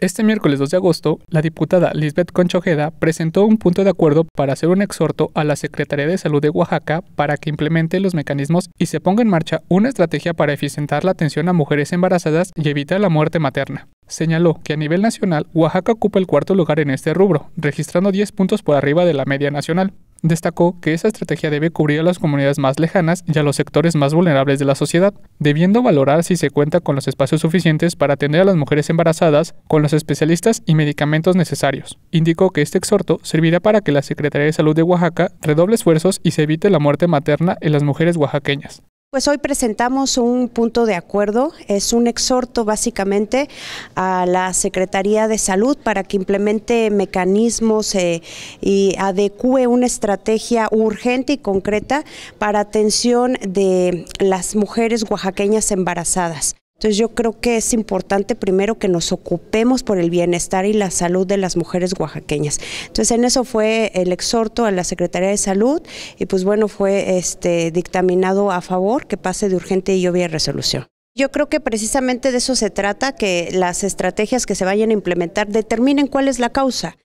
Este miércoles 2 de agosto, la diputada Lisbeth Conchojeda presentó un punto de acuerdo para hacer un exhorto a la Secretaría de Salud de Oaxaca para que implemente los mecanismos y se ponga en marcha una estrategia para eficientar la atención a mujeres embarazadas y evitar la muerte materna. Señaló que a nivel nacional, Oaxaca ocupa el cuarto lugar en este rubro, registrando 10 puntos por arriba de la media nacional. Destacó que esa estrategia debe cubrir a las comunidades más lejanas y a los sectores más vulnerables de la sociedad, debiendo valorar si se cuenta con los espacios suficientes para atender a las mujeres embarazadas con los especialistas y medicamentos necesarios. Indicó que este exhorto servirá para que la Secretaría de Salud de Oaxaca redoble esfuerzos y se evite la muerte materna en las mujeres oaxaqueñas. Pues hoy presentamos un punto de acuerdo, es un exhorto básicamente a la Secretaría de Salud para que implemente mecanismos eh, y adecue una estrategia urgente y concreta para atención de las mujeres oaxaqueñas embarazadas. Entonces yo creo que es importante primero que nos ocupemos por el bienestar y la salud de las mujeres oaxaqueñas. Entonces en eso fue el exhorto a la Secretaría de Salud y pues bueno, fue este dictaminado a favor que pase de urgente y obvia resolución. Yo creo que precisamente de eso se trata, que las estrategias que se vayan a implementar determinen cuál es la causa.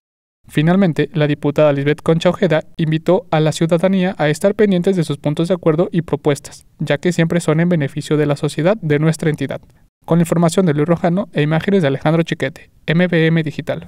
Finalmente, la diputada Lisbeth Concha Ojeda invitó a la ciudadanía a estar pendientes de sus puntos de acuerdo y propuestas, ya que siempre son en beneficio de la sociedad de nuestra entidad. Con información de Luis Rojano e imágenes de Alejandro Chiquete, MBM Digital.